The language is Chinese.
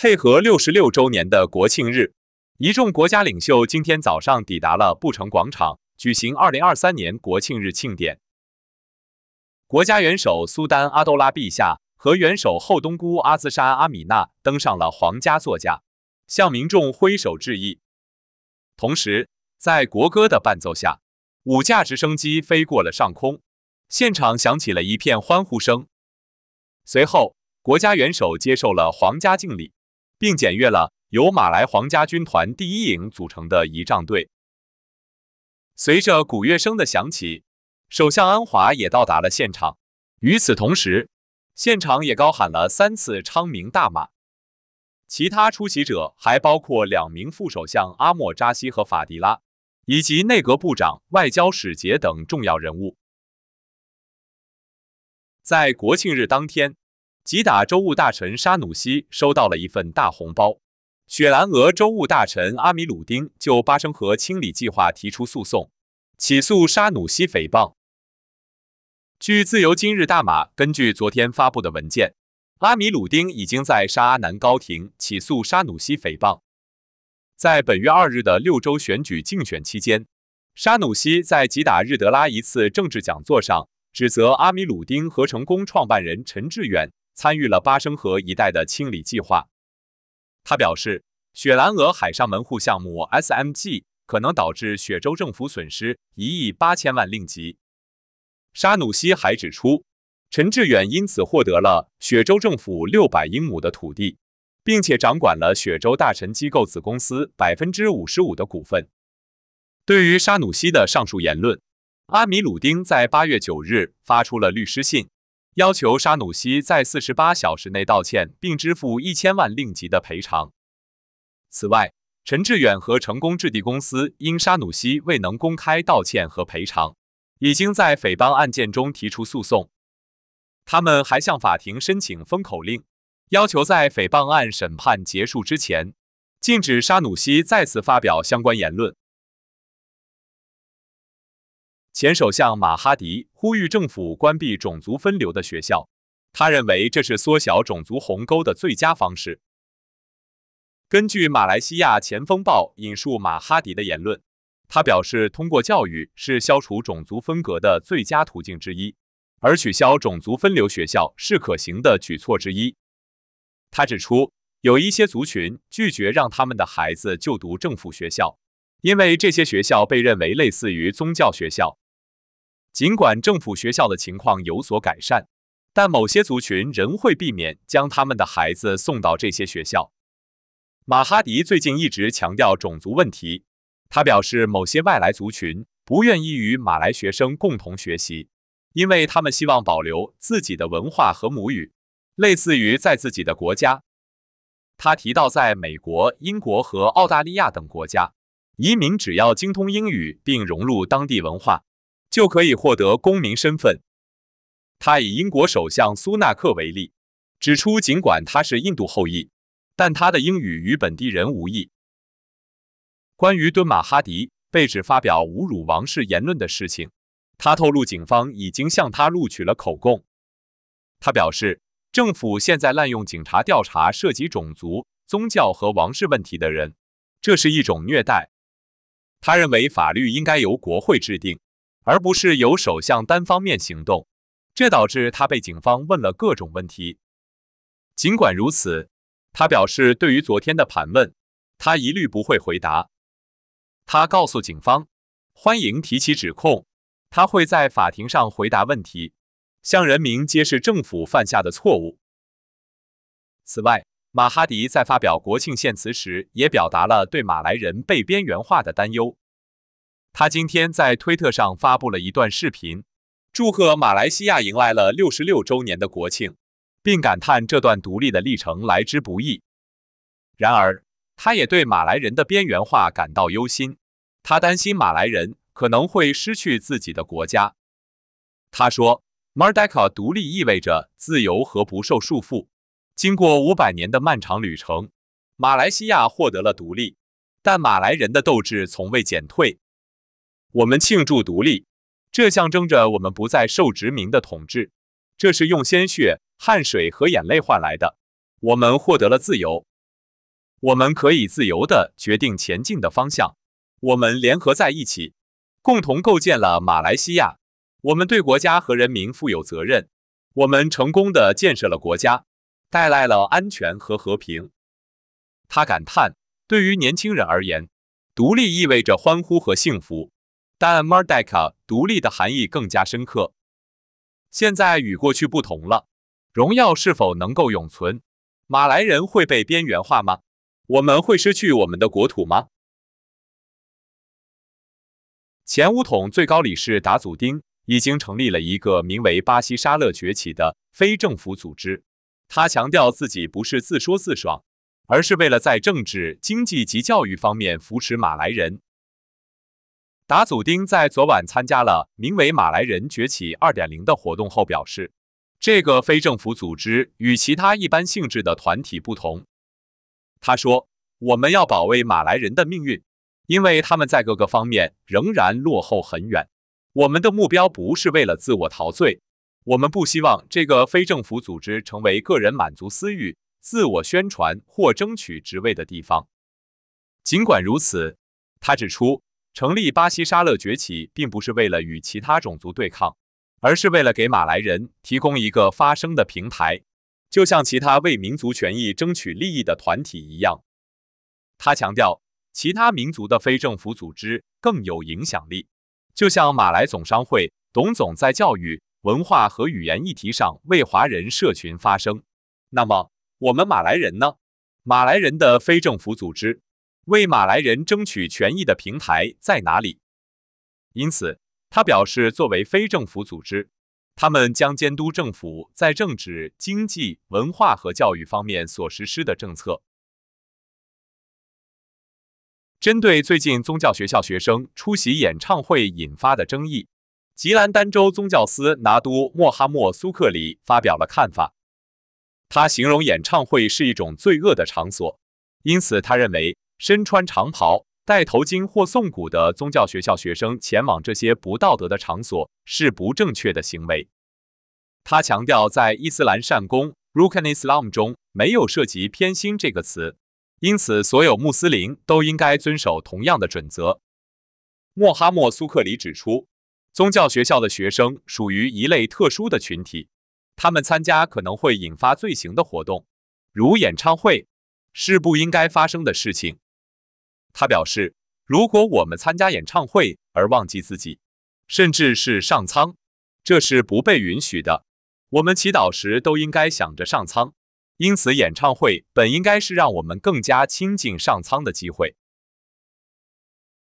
配合六十六周年的国庆日，一众国家领袖今天早上抵达了布城广场，举行二零二三年国庆日庆典。国家元首苏丹阿都拉陛下和元首后东姑阿兹沙阿米娜登上了皇家座驾，向民众挥手致意。同时，在国歌的伴奏下，五架直升机飞过了上空，现场响起了一片欢呼声。随后，国家元首接受了皇家敬礼。并检阅了由马来皇家军团第一营组成的仪仗队。随着鼓乐声的响起，首相安华也到达了现场。与此同时，现场也高喊了三次“昌明大马”。其他出席者还包括两名副首相阿莫扎西和法迪拉，以及内阁部长、外交使节等重要人物。在国庆日当天。吉打州务大臣沙努西收到了一份大红包，雪兰莪州务大臣阿米鲁丁就巴生河清理计划提出诉讼，起诉沙努西诽谤。据《自由今日大马》根据昨天发布的文件，阿米鲁丁已经在沙阿南高庭起诉沙努西诽谤。在本月二日的六州选举竞选期间，沙努西在吉打日德拉一次政治讲座上指责阿米鲁丁和成功创办人陈志远。参与了巴生河一带的清理计划。他表示，雪兰莪海上门户项目 （SMG） 可能导致雪州政府损失一亿八千万令吉。沙努西还指出，陈志远因此获得了雪州政府六百英亩的土地，并且掌管了雪州大臣机构子公司百分之五十五的股份。对于沙努西的上述言论，阿米鲁丁在八月九日发出了律师信。要求沙努西在四十八小时内道歉并支付一千万令吉的赔偿。此外，陈志远和成功置地公司因沙努西未能公开道歉和赔偿，已经在诽谤案件中提出诉讼。他们还向法庭申请封口令，要求在诽谤案审判结束之前，禁止沙努西再次发表相关言论。前首相马哈迪呼吁政府关闭种族分流的学校，他认为这是缩小种族鸿沟的最佳方式。根据马来西亚《前风暴》引述马哈迪的言论，他表示，通过教育是消除种族分隔的最佳途径之一，而取消种族分流学校是可行的举措之一。他指出，有一些族群拒绝让他们的孩子就读政府学校，因为这些学校被认为类似于宗教学校。尽管政府学校的情况有所改善，但某些族群仍会避免将他们的孩子送到这些学校。马哈迪最近一直强调种族问题。他表示，某些外来族群不愿意与马来学生共同学习，因为他们希望保留自己的文化和母语，类似于在自己的国家。他提到，在美国、英国和澳大利亚等国家，移民只要精通英语并融入当地文化。就可以获得公民身份。他以英国首相苏纳克为例，指出尽管他是印度后裔，但他的英语与本地人无异。关于敦马哈迪被指发表侮辱王室言论的事情，他透露警方已经向他录取了口供。他表示，政府现在滥用警察调查涉及种族、宗教和王室问题的人，这是一种虐待。他认为法律应该由国会制定。而不是由首相单方面行动，这导致他被警方问了各种问题。尽管如此，他表示对于昨天的盘问，他一律不会回答。他告诉警方，欢迎提起指控，他会在法庭上回答问题，向人民揭示政府犯下的错误。此外，马哈迪在发表国庆献词时，也表达了对马来人被边缘化的担忧。他今天在推特上发布了一段视频，祝贺马来西亚迎来了六十六周年的国庆，并感叹这段独立的历程来之不易。然而，他也对马来人的边缘化感到忧心。他担心马来人可能会失去自己的国家。他说：“马 k a 独立意味着自由和不受束缚。经过五百年的漫长旅程，马来西亚获得了独立，但马来人的斗志从未减退。”我们庆祝独立，这象征着我们不再受殖民的统治。这是用鲜血、汗水和眼泪换来的。我们获得了自由，我们可以自由地决定前进的方向。我们联合在一起，共同构建了马来西亚。我们对国家和人民负有责任。我们成功地建设了国家，带来了安全和和平。他感叹，对于年轻人而言，独立意味着欢呼和幸福。但马尔代卡独立的含义更加深刻。现在与过去不同了，荣耀是否能够永存？马来人会被边缘化吗？我们会失去我们的国土吗？前五统最高理事达祖丁已经成立了一个名为“巴西沙勒崛起”的非政府组织。他强调自己不是自说自爽，而是为了在政治、经济及教育方面扶持马来人。达祖丁在昨晚参加了名为“马来人崛起 2.0” 的活动后表示，这个非政府组织与其他一般性质的团体不同。他说：“我们要保卫马来人的命运，因为他们在各个方面仍然落后很远。我们的目标不是为了自我陶醉，我们不希望这个非政府组织成为个人满足私欲、自我宣传或争取职位的地方。尽管如此，他指出。”成立巴西沙勒崛起，并不是为了与其他种族对抗，而是为了给马来人提供一个发声的平台，就像其他为民族权益争取利益的团体一样。他强调，其他民族的非政府组织更有影响力，就像马来总商会董总在教育、文化和语言议题上为华人社群发声。那么，我们马来人呢？马来人的非政府组织？为马来人争取权益的平台在哪里？因此，他表示，作为非政府组织，他们将监督政府在政治、经济、文化和教育方面所实施的政策。针对最近宗教学校学生出席演唱会引发的争议，吉兰丹州宗教司拿督莫哈莫苏克里发表了看法。他形容演唱会是一种罪恶的场所，因此他认为。身穿长袍、戴头巾或送骨的宗教学校学生前往这些不道德的场所是不正确的行为。他强调，在伊斯兰善功 r u a n i s l a m 中没有涉及偏心这个词，因此所有穆斯林都应该遵守同样的准则。莫哈默苏克里指出，宗教学校的学生属于一类特殊的群体，他们参加可能会引发罪行的活动，如演唱会，是不应该发生的事情。他表示：“如果我们参加演唱会而忘记自己，甚至是上苍，这是不被允许的。我们祈祷时都应该想着上苍，因此演唱会本应该是让我们更加亲近上苍的机会。”